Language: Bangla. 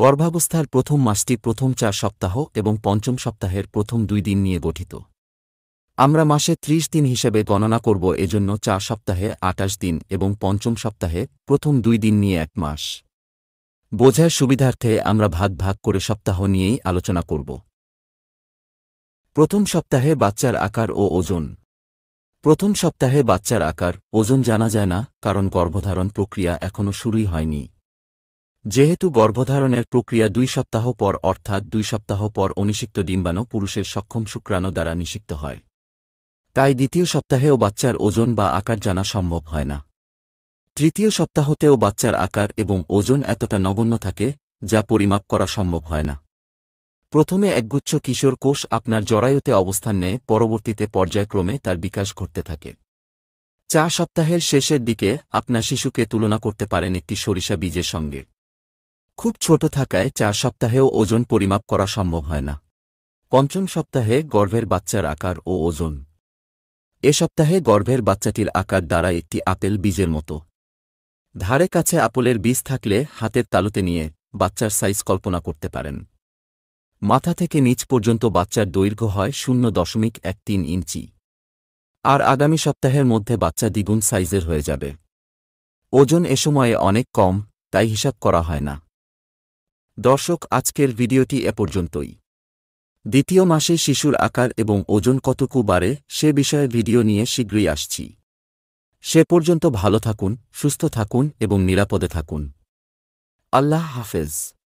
গর্ভাবস্থার প্রথম মাসটি প্রথম চার সপ্তাহ এবং পঞ্চম সপ্তাহের প্রথম দুই দিন নিয়ে গঠিত আমরা মাসে ত্রিশ দিন হিসেবে গণনা করব এজন্য চার সপ্তাহে আটাশ দিন এবং পঞ্চম সপ্তাহে প্রথম দুই দিন নিয়ে এক মাস বোঝার সুবিধার্থে আমরা ভাগ ভাগ করে সপ্তাহ নিয়েই আলোচনা করব প্রথম সপ্তাহে বাচ্চার আকার ও ওজন প্রথম সপ্তাহে বাচ্চার আকার ওজন জানা যায় না কারণ গর্ভধারণ প্রক্রিয়া এখনও শুরুই হয়নি যেহেতু গর্ভধারণের প্রক্রিয়া দুই সপ্তাহ পর অর্থাৎ দুই সপ্তাহ পর অনিষিক্ত ডিম্বাণু পুরুষের সক্ষম শুক্রাণু দ্বারা নিষিক্ত হয় তাই দ্বিতীয় সপ্তাহেও বাচ্চার ওজন বা আকার জানা সম্ভব হয় না তৃতীয় সপ্তাহতেও বাচ্চার আকার এবং ওজন এতটা নগণ্য থাকে যা পরিমাপ করা সম্ভব হয় না প্রথমে একগুচ্ছ কিশোর কোষ আপনার জরায়ুতে অবস্থান নেয় পরবর্তীতে পর্যায়ক্রমে তার বিকাশ ঘটতে থাকে চার সপ্তাহের শেষের দিকে আপনার শিশুকে তুলনা করতে পারেন একটি সরিষা বীজের সঙ্গে খুব ছোট থাকায় চার সপ্তাহেও ওজন পরিমাপ করা সম্ভব হয় না পঞ্চম সপ্তাহে গর্ভের বাচ্চার আকার ও ওজন এ সপ্তাহে গর্ভের বাচ্চাটির আকার দ্বারা একটি আপেল বীজের মতো ধারে কাছে আপেলের বীজ থাকলে হাতের তালুতে নিয়ে বাচ্চার সাইজ কল্পনা করতে পারেন মাথা থেকে নিচ পর্যন্ত বাচ্চার দৈর্ঘ্য হয় শূন্য দশমিক এক তিন ইঞ্চি আর আগামী সপ্তাহের মধ্যে বাচ্চা দ্বিগুণ সাইজের হয়ে যাবে ওজন এ সময়ে অনেক কম তাই হিসাব করা হয় না দর্শক আজকের ভিডিওটি এ পর্যন্তই দ্বিতীয় মাসে শিশুর আকার এবং ওজন কতটুকু বাড়ে সে বিষয়ে ভিডিও নিয়ে শীঘ্রই আসছি সে পর্যন্ত ভালো থাকুন সুস্থ থাকুন এবং নিরাপদে থাকুন আল্লাহ হাফেজ